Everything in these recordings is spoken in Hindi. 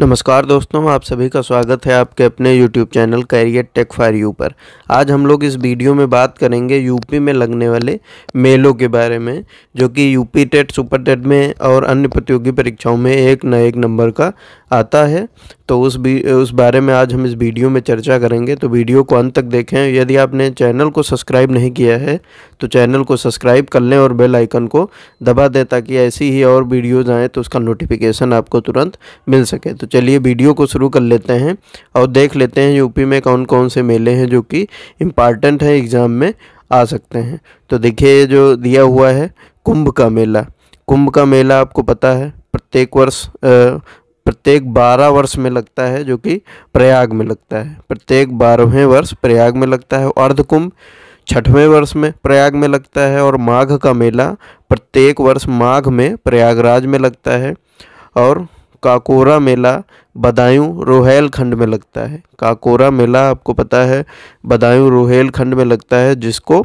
नमस्कार दोस्तों आप सभी का स्वागत है आपके अपने YouTube channel career tech for you पर आज हम लोग इस वीडियो में बात करेंगे यूपी में लगने वाले मेलों के बारे में जो कि यूपी टेट सुपर टेट में और अन्य प्रतियोगी परीक्षाओं में एक न एक नंबर का आता है तो उस भी उस बारे में आज हम इस वीडियो में चर्चा करेंगे तो वीडियो को अंत तक देखें यदि आपने चैनल को सब्सक्राइब नहीं किया है तो चैनल को सब्सक्राइब कर लें और बेल आइकन को दबा दें ताकि ऐसी ही और वीडियोज़ आएँ तो उसका नोटिफिकेशन आपको तुरंत मिल सके तो चलिए वीडियो को शुरू कर लेते हैं और देख लेते हैं यूपी में कौन कौन से मेले हैं जो कि इम्पॉर्टेंट हैं एग्ज़ाम में आ सकते हैं तो देखिए जो दिया हुआ है कुंभ का मेला कुंभ का मेला आपको पता है प्रत्येक वर्ष प्रत्येक बारह वर्ष में लगता है जो कि प्रयाग में लगता है प्रत्येक बारहवें वर्ष प्रयाग में लगता है अर्धकुंभ छठवें वर्ष में प्रयाग में लगता है और माघ का मेला प्रत्येक वर्ष माघ में प्रयागराज में लगता है और काकोरा मेला बदायूं रोहेल खंड में लगता है काकोरा मेला आपको पता है बदायूं रोहेल खंड में लगता है जिसको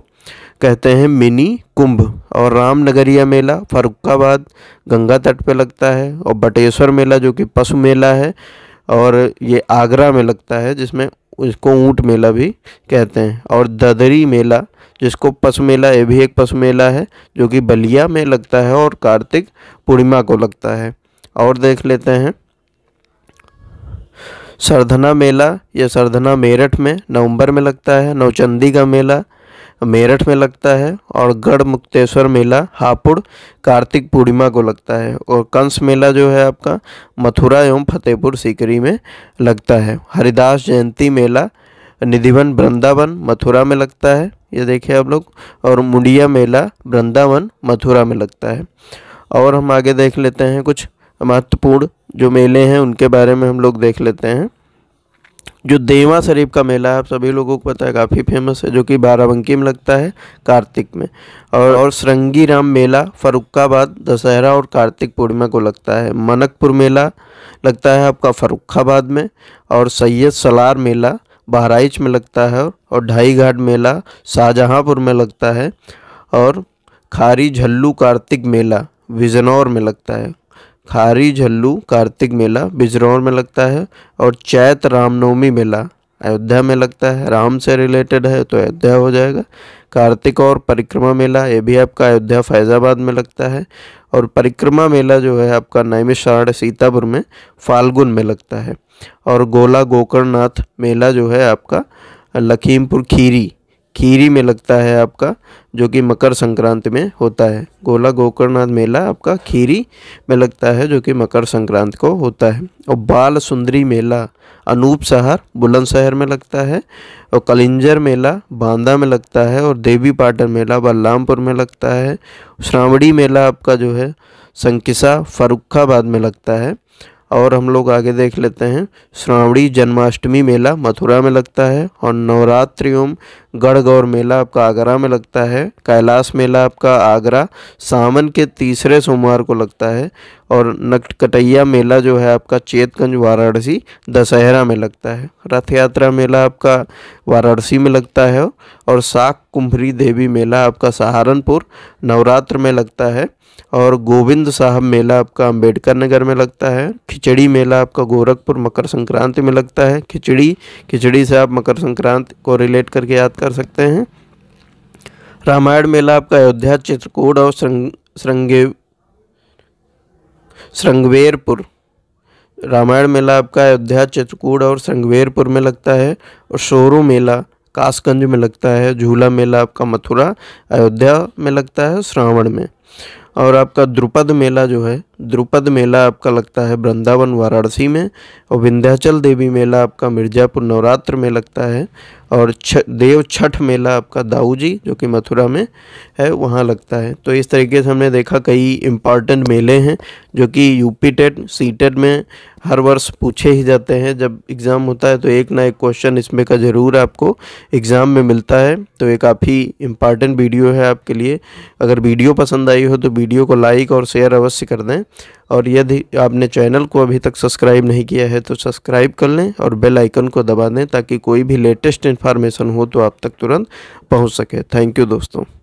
कहते हैं मिनी कुंभ और रामनगरिया मेला फरुखाबाद गंगा तट पे लगता है और बटेश्वर मेला जो कि पशु मेला है और ये आगरा में लगता है जिसमें इसको ऊँट मेला भी कहते हैं और ददरी मेला जिसको पशु मेला ये भी एक पशु मेला है जो कि बलिया में लगता है और कार्तिक पूर्णिमा को लगता है और देख लेते हैं सरधना मेला या सरधना मेरठ में नवंबर में लगता है नवचंदी का मेला मेरठ में लगता है और गढ़ मुक्तेश्वर मेला हापुड़ कार्तिक पूर्णिमा को लगता है और कंस मेला जो है आपका मथुरा एवं फतेहपुर सीकरी में लगता है हरिदास जयंती मेला निधिवन वृंदावन मथुरा में लगता है ये देखिए आप लोग और मुंडिया मेला वृंदावन मथुरा में लगता है और हम आगे देख लेते हैं कुछ महत्वपूर्ण जो मेले हैं उनके बारे में हम लोग देख लेते हैं जो देवा शरीफ का मेला है आप सभी लोगों को पता है काफ़ी फेमस है जो कि बाराबंकी में लगता है कार्तिक में और और श्रृंगी राम मेला फरुखाबाद दशहरा और कार्तिक पूर्णिमा को लगता है मनकपुर मेला लगता है आपका फरुखाबाद में और सैयद सलार मेला बहराइच में लगता है और ढाई घाट मेला शाहजहाँपुर में लगता है और खारी झल्लू कार्तिक मेला बिजनौर में लगता है खारी झल्लू कार्तिक मेला बिजरौर में लगता है और चैत रामनवमी मेला अयोध्या में लगता है राम से रिलेटेड है तो अयोध्या हो जाएगा कार्तिक और परिक्रमा मेला ये भी आपका अयोध्या फैज़ाबाद में लगता है और परिक्रमा मेला जो है आपका नैमिषारण्य सीतापुर में फाल्गुन में लगता है और गोला गोकर्णनाथ मेला जो है आपका लखीमपुर खीरी खीरी में लगता है आपका जो कि मकर संक्रांति में होता है गोला गोकर्णनाथ मेला आपका खीरी में लगता है जो कि मकर संक्रांति को होता है और बाल सुंदरी मेला अनूप शहर बुलंदशहर में लगता है और कलिंजर मेला बांदा में लगता है और देवी पाटन मेला बलरामपुर में लगता है श्रावणी मेला आपका जो है संकिसा फरुखाबाद में लगता है और हम लोग आगे देख लेते हैं श्रावणी जन्माष्टमी मेला मथुरा में लगता है और नवरात्रि एवं गढ़गौर मेला आपका आगरा में लगता है कैलाश मेला आपका आगरा सावन के तीसरे सोमवार को लगता है और नकटकटैया कटैया मेला जो है आपका चेतगंज वाराणसी दशहरा में लगता है रथ यात्रा मेला आपका वाराणसी में लगता है और साख कुंभरी देवी मेला आपका सहारनपुर नवरात्र में लगता है और गोविंद साहब मेला आपका अंबेडकर नगर में लगता है खिचड़ी मेला आपका गोरखपुर मकर संक्रांति में लगता है खिचड़ी खिचड़ी से आप मकर संक्रांति को रिलेट करके याद कर सकते हैं रामायण मेला आपका अयोध्या चित्रकूट और श्रृंगे श्रृंगवेरपुर रामायण मेला आपका अयोध्या चित्रकूट और श्रृंगवेरपुर में लगता है और शोरू मेला कासगंज में लगता है झूला मेला आपका मथुरा अयोध्या में लगता है श्रावण में और आपका द्रुपद मेला जो है द्रुपद मेला आपका लगता है वृंदावन वाराणसी में और विंध्याचल देवी मेला आपका मिर्ज़ापुर नवरात्र में लगता है और छ देव छठ मेला आपका दाऊ जी जो कि मथुरा में है वहाँ लगता है तो इस तरीके से हमने देखा कई इम्पॉर्टेंट मेले हैं जो कि यूपी टेट सी टेट में हर वर्ष पूछे ही जाते हैं जब एग्ज़ाम होता है तो एक ना एक क्वेश्चन इसमें का ज़रूर आपको एग्ज़ाम में मिलता है तो ये काफ़ी इम्पॉर्टेंट वीडियो है आपके लिए अगर वीडियो पसंद आई हो तो वीडियो को लाइक और शेयर अवश्य कर दें और यदि आपने चैनल को अभी तक सब्सक्राइब नहीं किया है तो सब्सक्राइब कर लें और बेल आइकन को दबा दें ताकि कोई भी लेटेस्ट इन्फॉर्मेशन हो तो आप तक तुरंत पहुंच सके थैंक यू दोस्तों